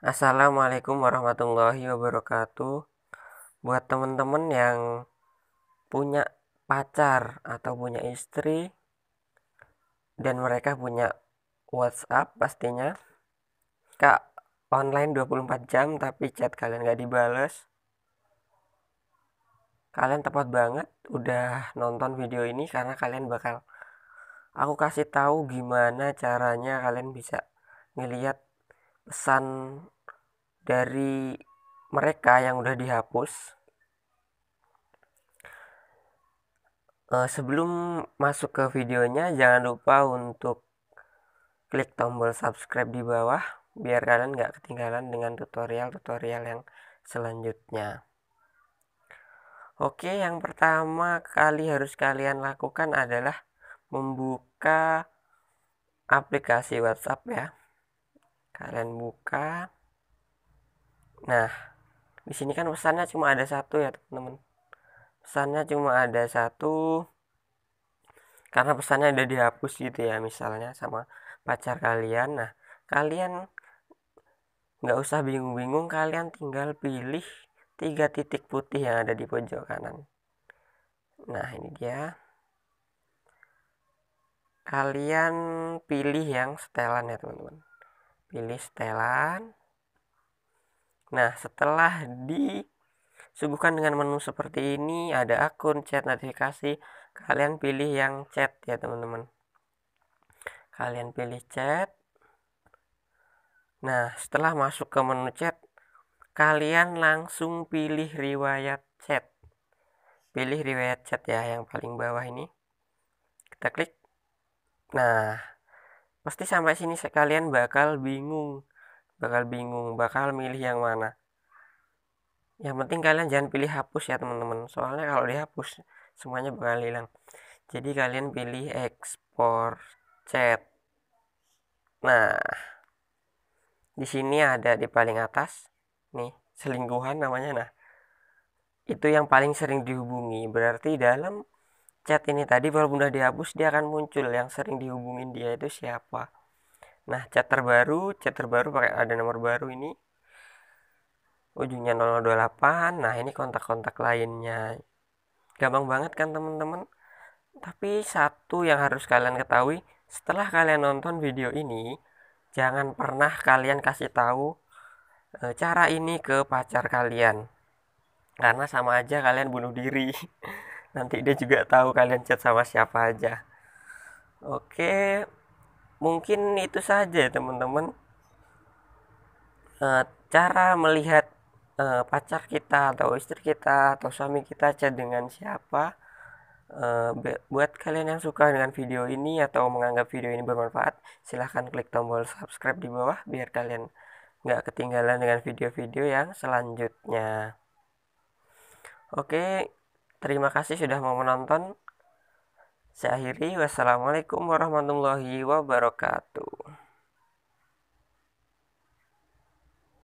Assalamualaikum warahmatullahi wabarakatuh. Buat teman-teman yang punya pacar atau punya istri dan mereka punya WhatsApp pastinya. Kak, online 24 jam tapi chat kalian gak dibales. Kalian tepat banget udah nonton video ini karena kalian bakal aku kasih tahu gimana caranya kalian bisa ngelihat pesan dari mereka yang udah dihapus eh, sebelum masuk ke videonya jangan lupa untuk klik tombol subscribe di bawah biar kalian nggak ketinggalan dengan tutorial-tutorial yang selanjutnya Oke yang pertama kali harus kalian lakukan adalah membuka aplikasi WhatsApp ya kalian buka nah di sini kan pesannya cuma ada satu ya teman-teman pesannya cuma ada satu karena pesannya ada dihapus gitu ya misalnya sama pacar kalian nah kalian nggak usah bingung-bingung kalian tinggal pilih tiga titik putih yang ada di pojok kanan nah ini dia kalian pilih yang setelan ya teman-teman pilih setelan nah setelah disuguhkan dengan menu seperti ini ada akun chat notifikasi kalian pilih yang chat ya teman-teman kalian pilih chat nah setelah masuk ke menu chat kalian langsung pilih riwayat chat pilih riwayat chat ya yang paling bawah ini kita klik nah Pasti sampai sini kalian bakal bingung, bakal bingung, bakal milih yang mana. Yang penting kalian jangan pilih hapus ya teman-teman. Soalnya kalau dihapus semuanya bakal hilang. Jadi kalian pilih ekspor chat. Nah, di sini ada di paling atas nih selingkuhan namanya nah. Itu yang paling sering dihubungi. Berarti dalam chat ini tadi walaupun udah dihapus dia akan muncul yang sering dihubungin dia itu siapa nah chat terbaru chat terbaru pakai ada nomor baru ini ujungnya 028. nah ini kontak-kontak lainnya gampang banget kan teman-teman tapi satu yang harus kalian ketahui setelah kalian nonton video ini jangan pernah kalian kasih tahu e, cara ini ke pacar kalian karena sama aja kalian bunuh diri nanti dia juga tahu kalian chat sama siapa aja oke mungkin itu saja ya, teman-teman eh, cara melihat eh, pacar kita atau istri kita atau suami kita chat dengan siapa eh, buat kalian yang suka dengan video ini atau menganggap video ini bermanfaat, silahkan klik tombol subscribe di bawah biar kalian nggak ketinggalan dengan video-video yang selanjutnya. Oke, Terima kasih sudah mau menonton. Saya akhiri. Wassalamualaikum warahmatullahi wabarakatuh.